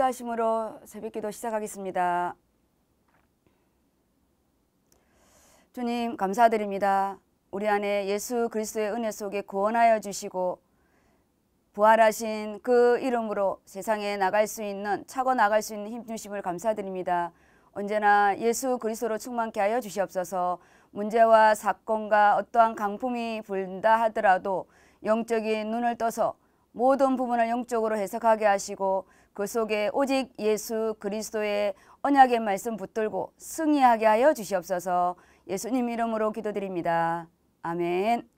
기도하심으로 새벽기도 시작하겠습니다. 주님 감사드립니다. 우리 안에 예수 그리스도의 은혜 속에 구원하여 주시고 부활하신 그 이름으로 세상에 나갈 수 있는 차고 나갈 수 있는 힘 주심을 감사드립니다. 언제나 예수 그리스도로 충만케 하여 주시옵소서. 문제와 사건과 어떠한 강풍이 불다 하더라도 영적인 눈을 떠서 모든 부분을 영적으로 해석하게 하시고 그 속에 오직 예수 그리스도의 언약의 말씀 붙들고 승리하게 하여 주시옵소서 예수님 이름으로 기도드립니다. 아멘.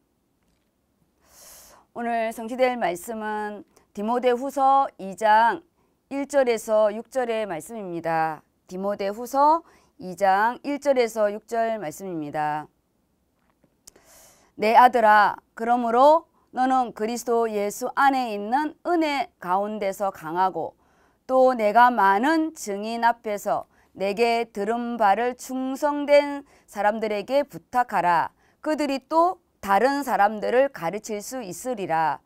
오늘 성취될 말씀은 디모데 후서 2장 1절에서 6절의 말씀입니다. 디모데 후서 2장 1절에서 6절 말씀입니다. 내 아들아 그러므로 너는 그리스도 예수 안에 있는 은혜 가운데서 강하고 또 내가 많은 증인 앞에서 내게 들은 바를 충성된 사람들에게 부탁하라. 그들이 또 다른 사람들을 가르칠 수 있으리라.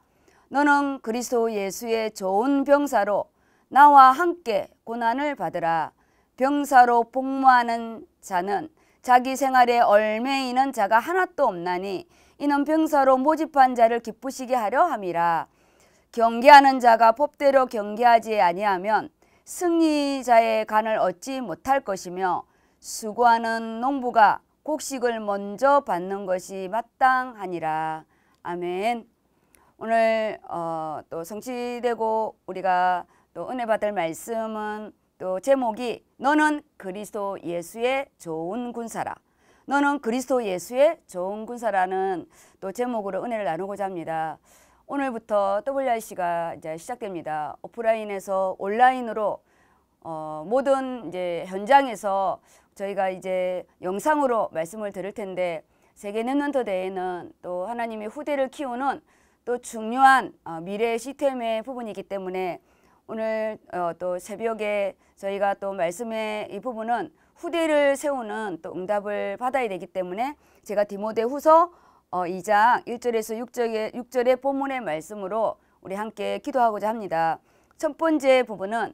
너는 그리스도 예수의 좋은 병사로 나와 함께 고난을 받으라. 병사로 복무하는 자는 자기 생활에 얼매이는 자가 하나도 없나니 이는 병사로 모집한 자를 기쁘시게 하려 함이라. 경계하는 자가 법대로 경계하지 아니하면 승리자의 간을 얻지 못할 것이며 수고하는 농부가 곡식을 먼저 받는 것이 마땅하니라. 아멘. 오늘 어, 또 성취되고 우리가 또 은혜 받을 말씀은 또 제목이 너는 그리스도 예수의 좋은 군사라. 너는 그리스도 예수의 좋은 군사라는 또 제목으로 은혜를 나누고자 합니다. 오늘부터 WRC가 이제 시작됩니다. 오프라인에서 온라인으로 어, 모든 이제 현장에서 저희가 이제 영상으로 말씀을 드릴 텐데 세계 랩런터 대회는 또 하나님의 후대를 키우는 또 중요한 어, 미래 시스템의 부분이기 때문에 오늘 어, 또 새벽에 저희가 또 말씀의 이 부분은 후대를 세우는 또 응답을 받아야 되기 때문에 제가 디모데 후서 어, 2장 1절에서 6절의, 6절의 본문의 말씀으로 우리 함께 기도하고자 합니다. 첫 번째 부분은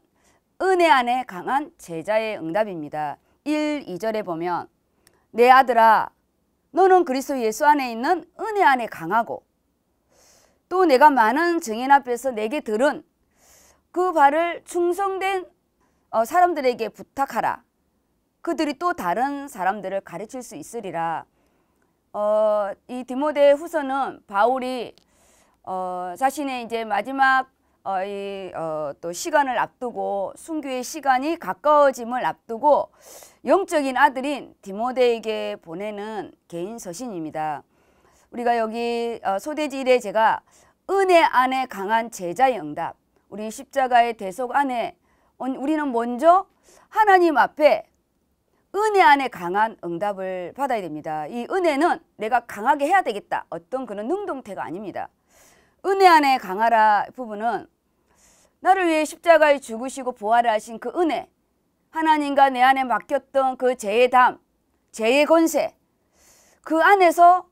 은혜 안에 강한 제자의 응답입니다. 1, 2절에 보면 내 아들아 너는 그리스도 예수 안에 있는 은혜 안에 강하고 또 내가 많은 증인 앞에서 내게 들은 그 바를 충성된 어, 사람들에게 부탁하라. 그들이 또 다른 사람들을 가르칠 수 있으리라. 어, 이 디모데 후서는 바울이 어, 자신의 이제 마지막 어, 이, 어, 또 시간을 앞두고 순교의 시간이 가까워짐을 앞두고 영적인 아들인 디모데에게 보내는 개인 서신입니다. 우리가 여기 어, 소대지 1에 제가 은혜 안에 강한 제자의 응답 우리 십자가의 대속 안에 우리는 먼저 하나님 앞에 은혜 안에 강한 응답을 받아야 됩니다. 이 은혜는 내가 강하게 해야 되겠다. 어떤 그런 능동태가 아닙니다. 은혜 안에 강하라 부분은 나를 위해 십자가에 죽으시고 부활하신 그 은혜, 하나님과 내 안에 맡겼던 그 죄의 담, 죄의 권세, 그 안에서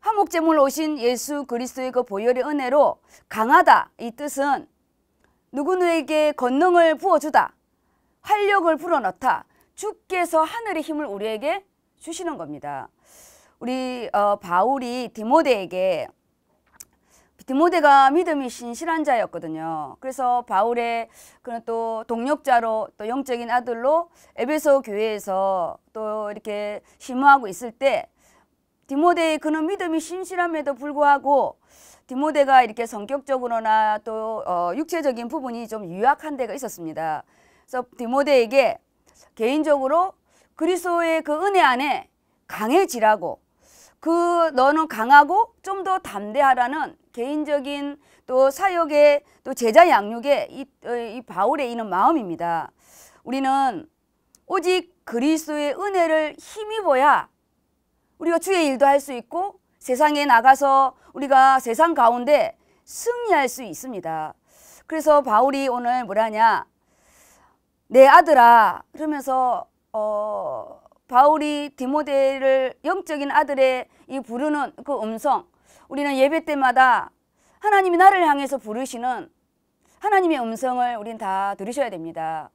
화목제물 오신 예수 그리스도의 그 보혈의 은혜로 강하다 이 뜻은 누구누에게 권능을 부어주다, 활력을 불어넣다, 주께서 하늘의 힘을 우리에게 주시는 겁니다. 우리 어, 바울이 디모데에게 디모데가 믿음이 신실한 자였거든요. 그래서 바울의 그런 또 동력자로 또 영적인 아들로 에베소 교회에서 또 이렇게 심무하고 있을 때 디모데의 그런 믿음이 신실함에도 불구하고 디모데가 이렇게 성격적으로나 또 어, 육체적인 부분이 좀 유약한 데가 있었습니다. 그래서 디모데에게 개인적으로 그리스도의 그 은혜 안에 강해지라고 그 너는 강하고 좀 더 담대하라는 개인적인 또 사역의 또 제자 양육의 이, 이 바울의 이는 마음입니다. 우리는 오직 그리스도의 은혜를 힘입어야 우리가 주의 일도 할 수 있고 세상에 나가서 우리가 세상 가운데 승리할 수 있습니다. 그래서 바울이 오늘 뭐라냐 내 아들아 그러면서 어 바울이 디모데를 영적인 아들의 이 부르는 그 음성 우리는 예배 때마다 하나님이 나를 향해서 부르시는 하나님의 음성을 우린 다 들으셔야 됩니다.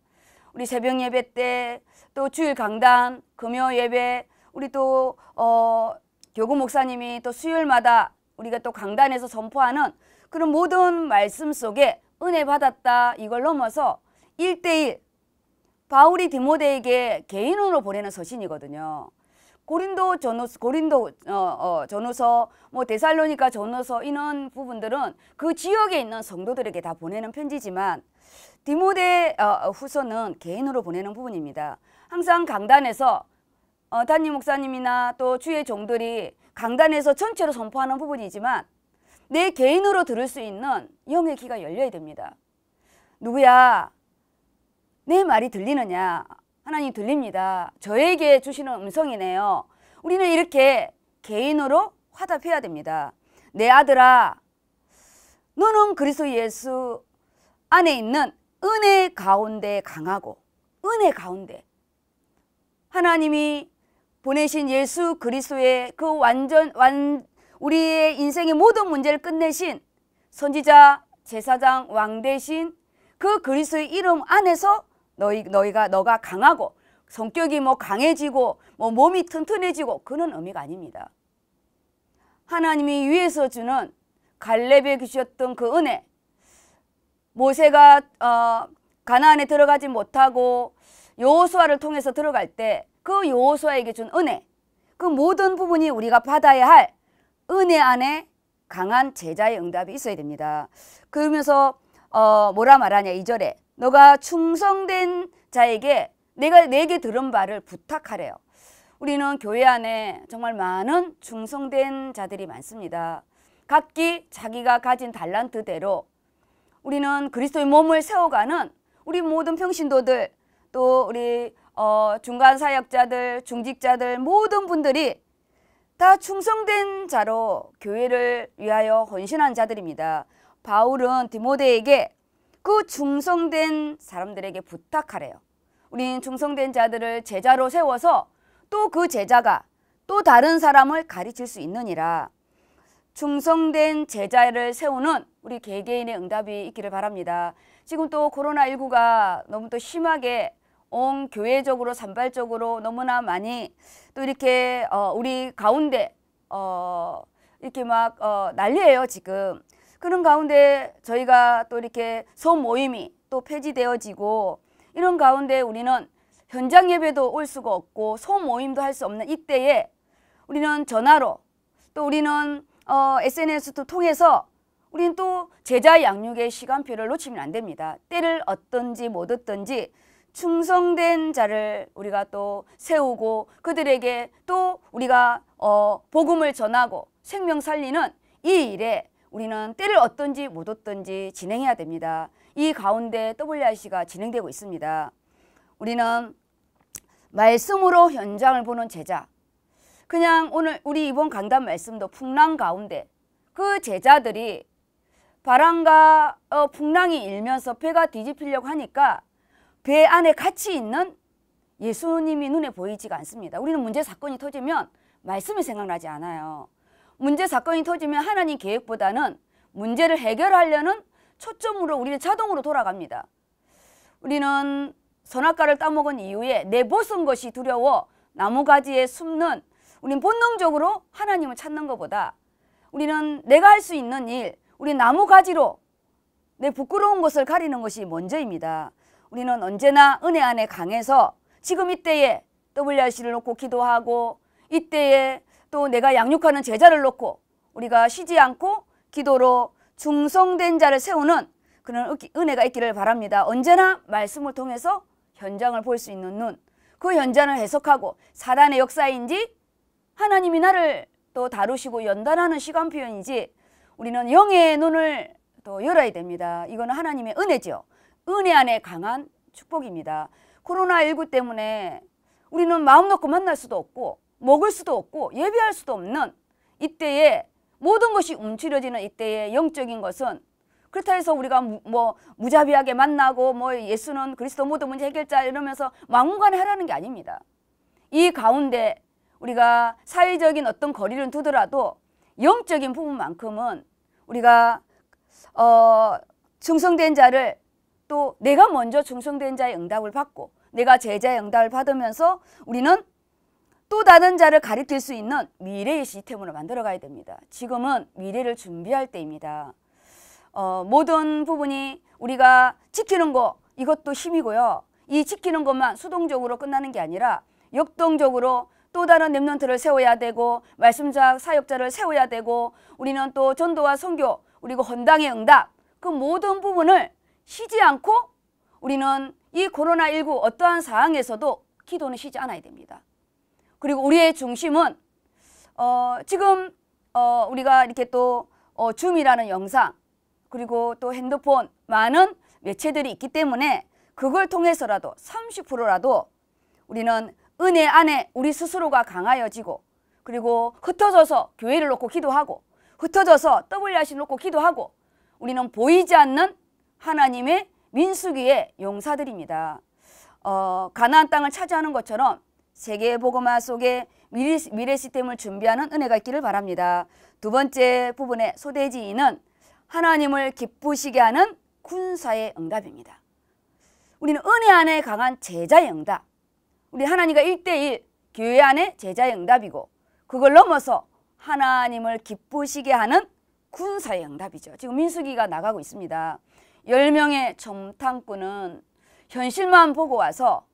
우리 새벽 예배 때 또 주일 강단 금요 예배 우리 또 어, 교구 목사님이 또 수요일마다 우리가 또 강단에서 선포하는 그런 모든 말씀 속에 은혜 받았다 이걸 넘어서 일대일 바울이 디모데에게 개인으로 보내는 서신이거든요. 고린도 전후서, 고린도 어, 어, 전후서, 뭐 데살로니가 전후서 이런 부분들은 그 지역에 있는 성도들에게 다 보내는 편지지만 디모데 어, 후서는 개인으로 보내는 부분입니다. 항상 강단에서 어, 담임 목사님이나 또 주의 종들이 강단에서 전체로 선포하는 부분이지만 내 개인으로 들을 수 있는 영의 귀가 열려야 됩니다. 누구야 내 말이 들리느냐? 하나님 들립니다. 저에게 주시는 음성이네요. 우리는 이렇게 개인으로 화답해야 됩니다. 내 아들아, 너는 그리스도 예수 안에 있는 은혜 가운데 강하고 은혜 가운데 하나님이 보내신 예수 그리스도의 그 완전 완 우리의 인생의 모든 문제를 끝내신 선지자 제사장 왕 대신 그 그리스도의 이름 안에서 너희 너희가 너가 강하고 성격이 뭐 강해지고 뭐 몸이 튼튼해지고 그런 의미가 아닙니다. 하나님이 위에서 주는 갈렙에 주셨던 그 은혜 모세가 어, 가나안에 들어가지 못하고 여호수아를 통해서 들어갈 때 그 여호수아에게 준 은혜 그 모든 부분이 우리가 받아야 할 은혜 안에 강한 제자의 응답이 있어야 됩니다. 그러면서 어, 뭐라 말하냐 이절에 너가 충성된 자에게 내가 내게 들은 바를 부탁하래요. 우리는 교회 안에 정말 많은 충성된 자들이 많습니다. 각기 자기가 가진 달란트대로 우리는 그리스도의 몸을 세워가는 우리 모든 평신도들 또 우리 어, 중간 사역자들, 중직자들 모든 분들이 다 충성된 자로 교회를 위하여 헌신한 자들입니다. 바울은 디모데에게 그중성된 사람들에게 부탁하래요. 우리는 충성된 자들을 제자로 세워서 또 그 제자가 또 다른 사람을 가르칠 수 있느니라. 충성된 제자를 세우는 우리 개개인의 응답이 있기를 바랍니다. 지금 또 코로나19가 너무 또 심하게 온 교회적으로 산발적으로 너무나 많이 또 이렇게 어, 우리 가운데 어, 이렇게 막 어, 난리예요 지금. 그런 가운데 저희가 또 이렇게 소모임이 또 폐지되어지고 이런 가운데 우리는 현장 예배도 올 수가 없고 소모임도 할 수 없는 이때에 우리는 전화로 또 우리는 어, SNS도 통해서 우리는 또 제자 양육의 시간표를 놓치면 안 됩니다. 때를 어떤지못 얻든지 충성된 자를 우리가 또 세우고 그들에게 또 우리가 어, 복음을 전하고 생명 살리는 이 일에 우리는 때를 얻든지 못 얻든지 진행해야 됩니다. 이 가운데 WRC가 진행되고 있습니다. 우리는 말씀으로 현장을 보는 제자 그냥 오늘 우리 이번 강단 말씀도 풍랑 가운데 그 제자들이 바람과 어, 풍랑이 일면서 배가 뒤집히려고 하니까 배 안에 같이 있는 예수님이 눈에 보이지가 않습니다. 우리는 문제 사건이 터지면 말씀이 생각나지 않아요. 문제 사건이 터지면 하나님 계획보다는 문제를 해결하려는 초점으로 우리는 자동으로 돌아갑니다. 우리는 선악과를 따먹은 이후에 내보쓴 것이 두려워 나무가지에 숨는 우린 본능적으로 하나님을 찾는 것보다 우리는 내가 할 수 있는 일, 우리 나무가지로 내 부끄러운 것을 가리는 것이 먼저입니다. 우리는 언제나 은혜 안에 강해서 지금 이때에 WRC를 놓고 기도하고 이때에 또 내가 양육하는 제자를 놓고 우리가 쉬지 않고 기도로 중성된 자를 세우는 그런 은혜가 있기를 바랍니다. 언제나 말씀을 통해서 현장을 볼 수 있는 눈, 그 현장을 해석하고 사단의 역사인지 하나님이 나를 또 다루시고 연단하는 시간 표현인지 우리는 영의 눈을 또 열어야 됩니다. 이거는 하나님의 은혜지 은혜 안에 강한 축복입니다. 코로나19 때문에 우리는 마음 놓고 만날 수도 없고 먹을 수도 없고 예비할 수도 없는 이때에 모든 것이 움츠려지는 이때에 영적인 것은 그렇다 해서 우리가 무, 뭐 무자비하게 만나고 뭐 예수는 그리스도 모든 문제 해결자 이러면서 막무가내 하라는 게 아닙니다. 이 가운데 우리가 사회적인 어떤 거리를 두더라도 영적인 부분만큼은 우리가 어, 충성된 자를 또 내가 먼저 충성된 자의 응답을 받고 내가 제자의 응답을 받으면서 우리는 또 다른 자를 가리킬 수 있는 미래의 시스템으로 만들어 가야 됩니다. 지금은 미래를 준비할 때입니다. 어, 모든 부분이 우리가 지키는 거 이것도 힘이고요. 이 지키는 것만 수동적으로 끝나는 게 아니라 역동적으로 또 다른 랩런트를 세워야 되고 말씀자 사역자를 세워야 되고 우리는 또 전도와 선교 그리고 헌당의 응답 그 모든 부분을 쉬지 않고 우리는 이 코로나19 어떠한 상황에서도 기도는 쉬지 않아야 됩니다. 그리고 우리의 중심은 어, 지금 어, 우리가 이렇게 또 어, 줌이라는 영상 그리고 또 핸드폰 많은 매체들이 있기 때문에 그걸 통해서라도 30%라도 우리는 은혜 안에 우리 스스로가 강하여지고 그리고 흩어져서 교회를 놓고 기도하고 흩어져서 WRC 놓고 기도하고 우리는 보이지 않는 하나님의 민수기의 용사들입니다. 어, 가나안 땅을 차지하는 것처럼 세계의 복음화 속에 미래, 미래 시스템을 준비하는 은혜가 있기를 바랍니다. 두 번째 부분의 소대지인은 하나님을 기쁘시게 하는 군사의 응답입니다. 우리는 은혜 안에 강한 제자의 응답. 우리 하나님과 일대일 교회 안에 제자의 응답이고 그걸 넘어서 하나님을 기쁘시게 하는 군사의 응답이죠. 지금 민수기가 나가고 있습니다. 열명의 점탕꾼은 현실만 보고 와서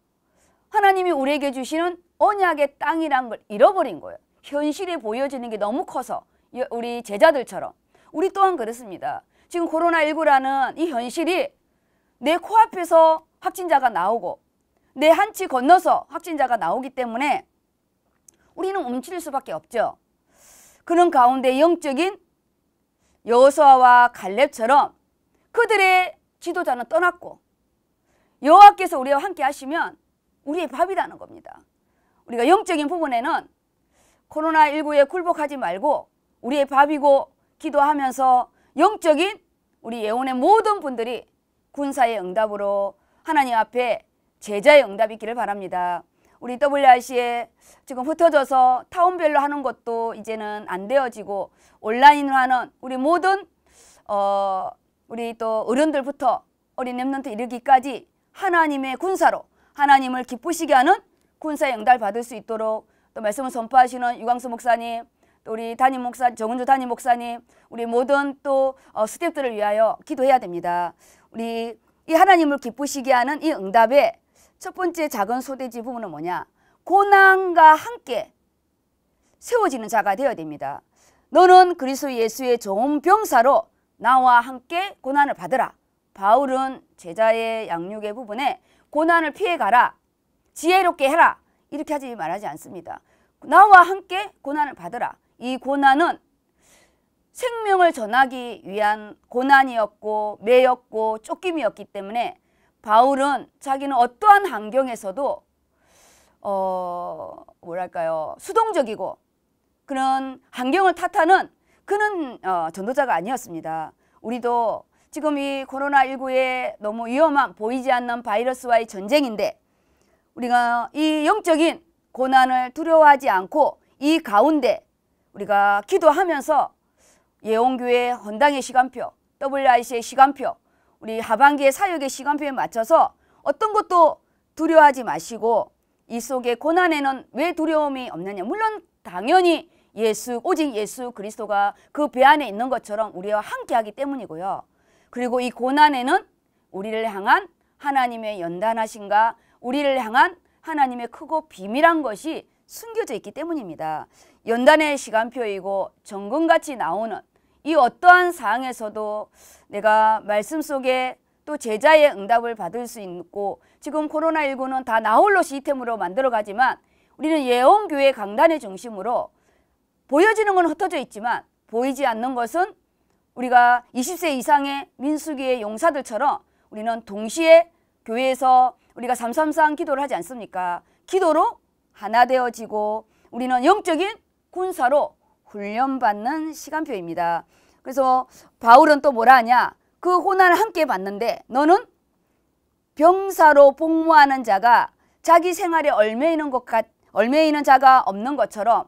하나님이 우리에게 주시는 언약의 땅이란 걸 잃어버린 거예요. 현실에 보여지는 게 너무 커서 우리 제자들처럼 우리 또한 그렇습니다. 지금 코로나19라는 이 현실이 내 코앞에서 확진자가 나오고 내 한치 건너서 확진자가 나오기 때문에 우리는 움츠릴 수밖에 없죠. 그런 가운데 영적인 여호수아와 갈렙처럼 그들의 지도자는 떠났고 여호와께서 우리와 함께 하시면 우리의 밥이라는 겁니다. 우리가 영적인 부분에는 코로나19에 굴복하지 말고 우리의 밥이고 기도하면서 영적인 우리 예원의 모든 분들이 군사의 응답으로 하나님 앞에 제자의 응답이 있기를 바랍니다. 우리 WRC에 지금 흩어져서 타운별로 하는 것도 이제는 안 되어지고 온라인으로 하는 우리 모든 어 우리 또 어른들부터 어린 랩런트 이르기까지 하나님의 군사로 하나님을 기쁘시게 하는 군사의 응달 받을 수 있도록 또 말씀을 선포하시는 유광수 목사님 또 우리 담임 목사 정은주 담임 목사님 우리 모든 또 어, 스태들을 위하여 기도해야 됩니다. 우리 이 하나님을 기쁘시게 하는 이 응답의 첫 번째 작은 소대지 부분은 뭐냐? 고난과 함께 세워지는 자가 되어야 됩니다. 너는 그리스도 예수의 좋은 병사로 나와 함께 고난을 받으라. 바울은 제자의 양육의 부분에 고난을 피해가라. 지혜롭게 해라. 이렇게 하지 말하지 않습니다. 나와 함께 고난을 받으라. 이 고난은 생명을 전하기 위한 고난이었고 매였고 쫓김이었기 때문에 바울은 자기는 어떠한 환경에서도 어 뭐랄까요 수동적이고 그런 환경을 탓하는 그는 어, 전도자가 아니었습니다. 우리도 지금 이코로나1 9에 너무 위험한 보이지 않는 바이러스와의 전쟁인데 우리가 이 영적인 고난을 두려워하지 않고 이 가운데 우리가 기도하면서 예원교회 헌당의 시간표, WIC의 시간표, 우리 하반기의 사역의 시간표에 맞춰서 어떤 것도 두려워하지 마시고 이 속에 고난에는 왜 두려움이 없느냐. 물론 당연히 예수, 오직 예수 그리스도가 그 배 안에 있는 것처럼 우리와 함께 하기 때문이고요. 그리고 이 고난에는 우리를 향한 하나님의 연단하신가 우리를 향한 하나님의 크고 비밀한 것이 숨겨져 있기 때문입니다. 연단의 시간표이고 정금같이 나오는 이 어떠한 상황에서도 내가 말씀 속에 또 제자의 응답을 받을 수 있고 지금 코로나19는 다 나홀로시 이템으로 만들어가지만 우리는 예언교회 강단의 중심으로 보여지는 건 흩어져 있지만 보이지 않는 것은 우리가 20세 이상의 민수기의 용사들처럼 우리는 동시에 교회에서 우리가 삼삼상 기도를 하지 않습니까? 기도로 하나 되어지고 우리는 영적인 군사로 훈련받는 시간표입니다. 그래서 바울은 또 뭐라 하냐? 그 호난을 함께 봤는데 너는 병사로 복무하는 자가 자기 생활에 얼매이는 것 같, 얼매이는 자가 없는 것처럼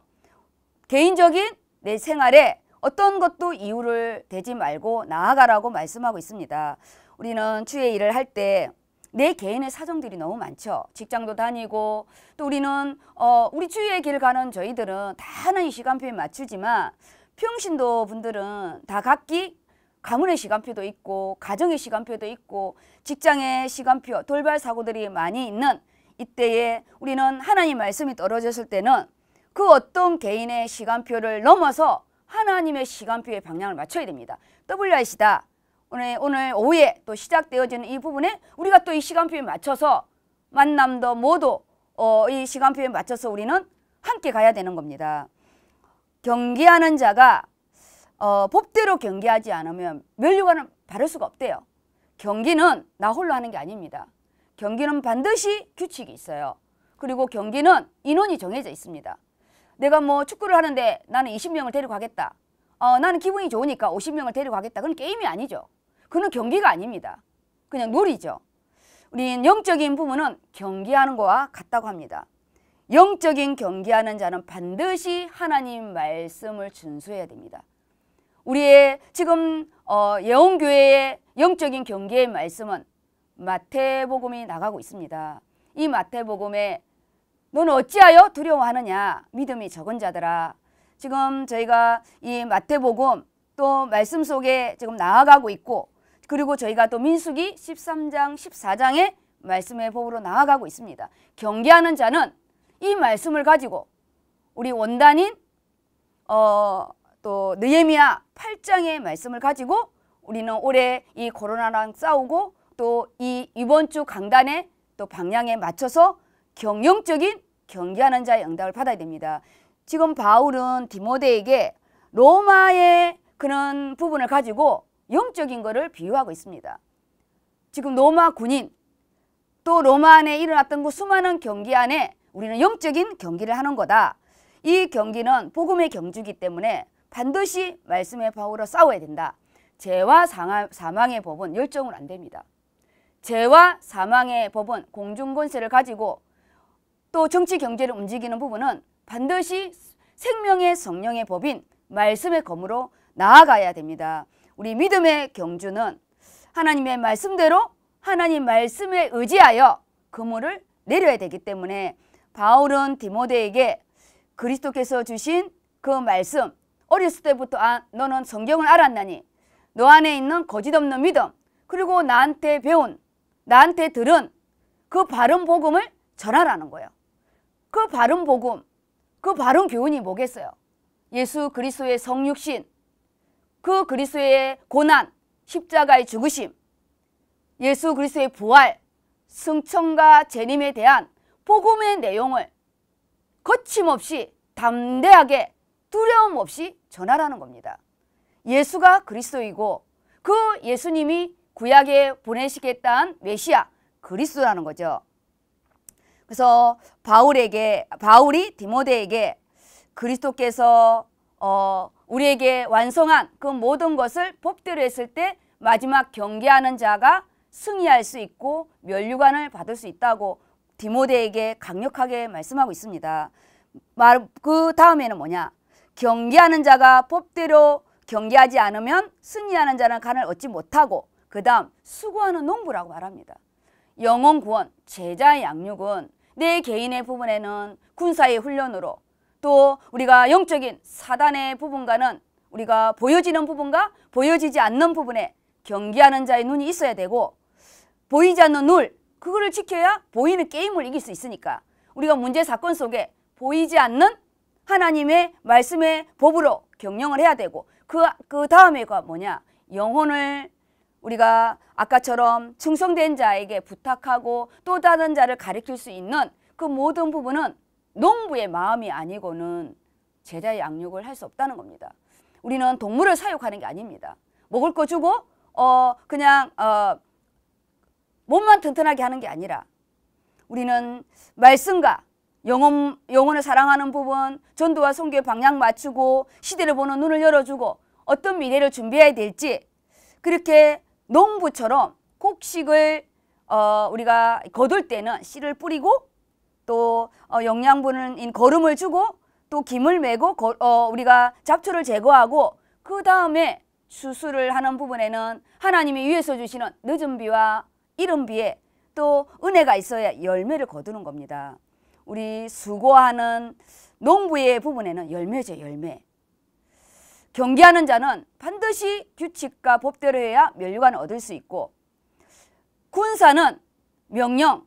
개인적인 내 생활에 어떤 것도 이유를 대지 말고 나아가라고 말씀하고 있습니다. 우리는 주의 일을 할 때 내 개인의 사정들이 너무 많죠. 직장도 다니고 또 우리는 어, 우리 주의 길 가는 저희들은 다 하는 시간표에 맞추지만 평신도 분들은 다 각기 가문의 시간표도 있고 가정의 시간표도 있고 직장의 시간표 돌발 사고들이 많이 있는 이때에 우리는 하나님 말씀이 떨어졌을 때는 그 어떤 개인의 시간표를 넘어서 하나님의 시간표의 방향을 맞춰야 됩니다. WRC다. 오늘, 오늘 오후에 또 시작되어지는 이 부분에 우리가 또 이 시간표에 맞춰서 만남도 모두 어, 이 시간표에 맞춰서 우리는 함께 가야 되는 겁니다. 경기하는 자가 어, 법대로 경기하지 않으면 면류관을 바를 수가 없대요. 경기는 나 홀로 하는 게 아닙니다. 경기는 반드시 규칙이 있어요. 그리고 경기는 인원이 정해져 있습니다. 내가 뭐 축구를 하는데 나는 20명을 데리고 가겠다. 어, 나는 기분이 좋으니까 50명을 데리고 가겠다. 그건 게임이 아니죠. 그건 경기가 아닙니다. 그냥 놀이죠. 우린 영적인 부분은 경기하는 거와 같다고 합니다. 영적인 경기하는 자는 반드시 하나님 말씀을 준수해야 됩니다. 우리의 지금 어, 예원교회의 영적인 경기의 말씀은 마태복음이 나가고 있습니다. 이 마태복음의 너는 어찌하여 두려워하느냐 믿음이 적은 자들아 지금 저희가 이 마태복음 또 말씀 속에 지금 나아가고 있고 그리고 저희가 또 민수기 13장 14장의 말씀의 법으로 나아가고 있습니다. 경계하는 자는 이 말씀을 가지고 우리 원단인 어, 또 느헤미야 8장의 말씀을 가지고 우리는 올해 이 코로나랑 싸우고 또 이 이번 주 강단의 또 방향에 맞춰서 경영적인 경계하는 자의 응답을 받아야 됩니다. 지금 바울은 디모데에게 로마의 그런 부분을 가지고 영적인 것을 비유하고 있습니다. 지금 로마 군인 또 로마 안에 일어났던 그 수많은 경기 안에 우리는 영적인 경기를 하는 거다. 이 경기는 복음의 경주기 때문에 반드시 말씀의 바울로 싸워야 된다. 죄와 사망의 법은 열정은 안 됩니다. 죄와 사망의 법은 공중권세를 가지고 또 정치 경제를 움직이는 부분은 반드시 생명의 성령의 법인 말씀의 검으로 나아가야 됩니다. 우리 믿음의 경주는 하나님의 말씀대로 하나님 말씀에 의지하여 그물을 내려야 되기 때문에 바울은 디모데에게 그리스도께서 주신 그 말씀 어렸을 때부터 아, 너는 성경을 알았나니 너 안에 있는 거짓없는 믿음 그리고 나한테 배운 나한테 들은 그 바른 복음을 전하라는 거예요. 그 바른 복음, 그 바른 교훈이 뭐겠어요? 예수 그리스도의 성육신, 그 그리스도의 고난, 십자가의 죽으심, 예수 그리스도의 부활, 승천과 재림에 대한 복음의 내용을 거침없이 담대하게 두려움 없이 전하라는 겁니다. 예수가 그리스도이고 그 예수님이 구약에 보내시겠다는 메시아 그리스도라는 거죠. 그래서 바울에게 바울이 디모데에게 그리스도께서 어, 우리에게 완성한 그 모든 것을 법대로 했을 때 마지막 경계하는 자가 승리할 수 있고 면류관을 받을 수 있다고 디모데에게 강력하게 말씀하고 있습니다. 그 다음에는 뭐냐? 경계하는 자가 법대로 경계하지 않으면 승리하는 자는 간을 얻지 못하고 그 다음 수고하는 농부라고 말합니다. 영혼 구원, 제자 양육은 내 개인의 부분에는 군사의 훈련으로 또 우리가 영적인 사단의 부분과는 우리가 보여지는 부분과 보여지지 않는 부분에 경계하는 자의 눈이 있어야 되고 보이지 않는 눈 그거를 지켜야 보이는 게임을 이길 수 있으니까 우리가 문제 사건 속에 보이지 않는 하나님의 말씀의 법으로 경영을 해야 되고 그, 그 다음에가 뭐냐 영혼을 우리가 아까처럼 충성된 자에게 부탁하고 또 다른 자를 가르칠 수 있는 그 모든 부분은 농부의 마음이 아니고는 제자의 양육을 할 수 없다는 겁니다. 우리는 동물을 사육하는 게 아닙니다. 먹을 거 주고 어 그냥 어 몸만 튼튼하게 하는 게 아니라 우리는 말씀과 영혼, 영혼을 사랑하는 부분, 전도와 성교의 방향 맞추고 시대를 보는 눈을 열어주고 어떤 미래를 준비해야 될지 그렇게 농부처럼 곡식을 어, 우리가 거둘 때는 씨를 뿌리고 또 어, 영양분인 거름을 주고 또 김을 메고 거, 어, 우리가 잡초를 제거하고 그 다음에 수술을 하는 부분에는 하나님이 위에서 주시는 늦은 비와 이른 비에 또 은혜가 있어야 열매를 거두는 겁니다. 우리 수고하는 농부의 부분에는 열매죠 열매. 경계하는 자는 반드시 규칙과 법대로 해야 면류관을 얻을 수 있고 군사는 명령,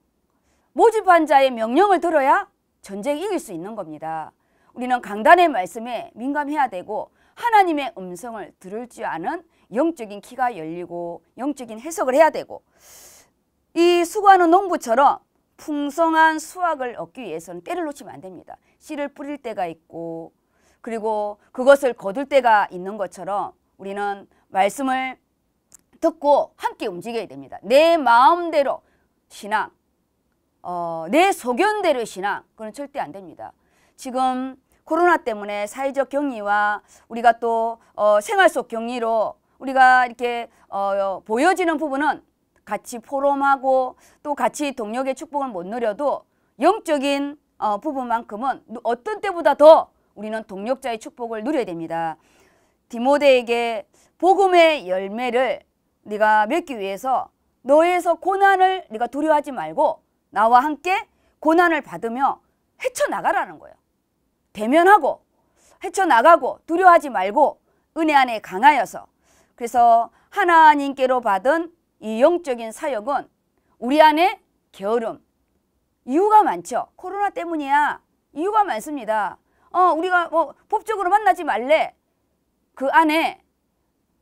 모집한 자의 명령을 들어야 전쟁이 이길 수 있는 겁니다. 우리는 강단의 말씀에 민감해야 되고 하나님의 음성을 들을 줄 아는 영적인 키가 열리고 영적인 해석을 해야 되고 이 수고하는 농부처럼 풍성한 수확을 얻기 위해서는 때를 놓치면 안 됩니다. 씨를 뿌릴 때가 있고 그리고 그것을 거둘 때가 있는 것처럼 우리는 말씀을 듣고 함께 움직여야 됩니다. 내 마음대로 신앙, 어, 내 소견대로 신앙, 그건 절대 안 됩니다. 지금 코로나 때문에 사회적 격리와 우리가 또 어, 생활 속 격리로 우리가 이렇게 어, 보여지는 부분은 같이 포럼하고 또 같이 동력의 축복을 못 누려도 영적인 어, 부분만큼은 어떤 때보다 더 우리는 동력자의 축복을 누려야 됩니다. 디모데에게 복음의 열매를 네가 맺기 위해서 너에서 고난을 네가 두려워하지 말고 나와 함께 고난을 받으며 헤쳐나가라는 거예요. 대면하고 헤쳐나가고 두려워하지 말고 은혜 안에 강하여서 그래서 하나님께로 받은 이 영적인 사역은 우리 안에 게으름 이유가 많죠. 코로나 때문이야. 이유가 많습니다. 어, 우리가 뭐 법적으로 만나지 말래. 그 안에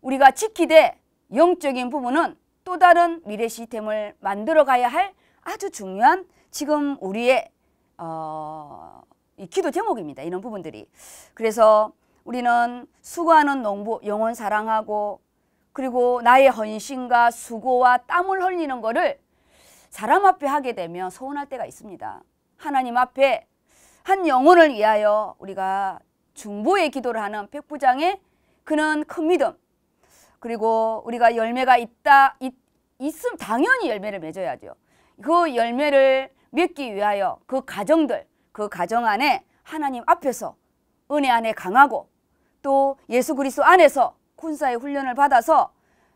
우리가 지키되 영적인 부분은 또 다른 미래 시스템을 만들어 가야 할 아주 중요한 지금 우리의 어, 이 기도 제목입니다. 이런 부분들이. 그래서 우리는 수고하는 농부 영원 사랑하고 그리고 나의 헌신과 수고와 땀을 흘리는 거를 사람 앞에 하게 되면 서운할 때가 있습니다. 하나님 앞에 한 영혼을 위하여 우리가 중보의 기도를 하는 백부장의 그는 큰 믿음 그리고 우리가 열매가 있다 있, 있음 당연히 열매를 맺어야죠. 그 열매를 맺기 위하여 그 가정들 그 가정 안에 하나님 앞에서 은혜 안에 강하고 또 예수 그리스도 안에서 군사의 훈련을 받아서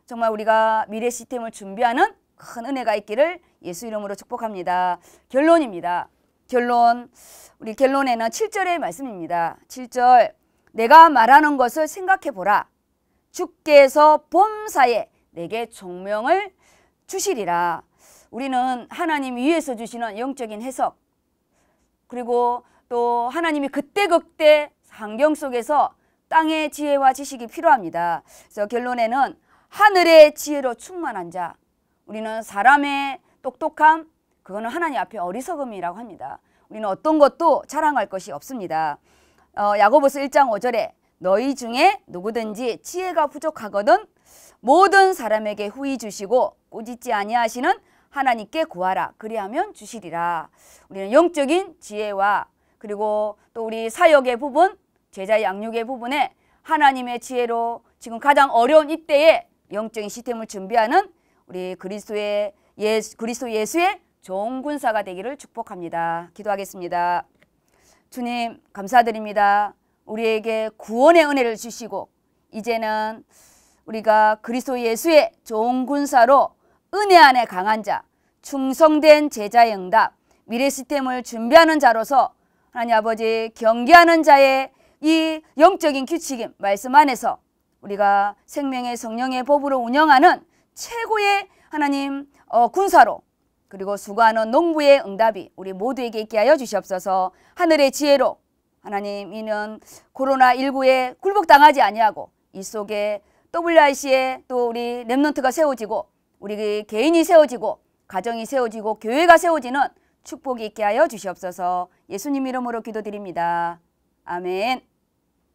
정말 우리가 미래 시스템을 준비하는 큰 은혜가 있기를 예수 이름으로 축복합니다. 결론입니다. 결론 우리 결론에는 7절의 말씀입니다. 7절 내가 말하는 것을 생각해 보라. 주께서 범사에 내게 종명을 주시리라. 우리는 하나님 위에서 주시는 영적인 해석 그리고 또 하나님이 그때그때 환경 속에서 땅의 지혜와 지식이 필요합니다. 그래서 결론에는 하늘의 지혜로 충만한 자 우리는 사람의 똑똑함 그거는 하나님 앞에 어리석음이라고 합니다. 우리는 어떤 것도 자랑할 것이 없습니다. 어, 야고보서 1장 5절에 너희 중에 누구든지 지혜가 부족하거든 모든 사람에게 후이 주시고 꾸짖지 아니하시는 하나님께 구하라 그리하면 주시리라. 우리는 영적인 지혜와 그리고 또 우리 사역의 부분, 제자 양육의 부분에 하나님의 지혜로 지금 가장 어려운 이때에 영적인 시스템을 준비하는 우리 그리스도의 예수, 그리스도 예수의 좋은 군사가 되기를 축복합니다. 기도하겠습니다. 주님 감사드립니다. 우리에게 구원의 은혜를 주시고 이제는 우리가 그리스도 예수의 좋은 군사로 은혜 안에 강한 자, 충성된 제자의 응답, 미래 시스템을 준비하는 자로서 하나님 아버지 경계하는 자의 이 영적인 규칙인 말씀 안에서 우리가 생명의 성령의 법으로 운영하는 최고의 하나님 어, 군사로 그리고 수고하는 농부의 응답이 우리 모두에게 있게 하여 주시옵소서 하늘의 지혜로 하나님 이는 코로나19에 굴복당하지 아니하고 이 속에 WRC에 또 우리 랩런트가 세워지고 우리 개인이 세워지고 가정이 세워지고 교회가 세워지는 축복이 있게 하여 주시옵소서 예수님 이름으로 기도드립니다. 아멘.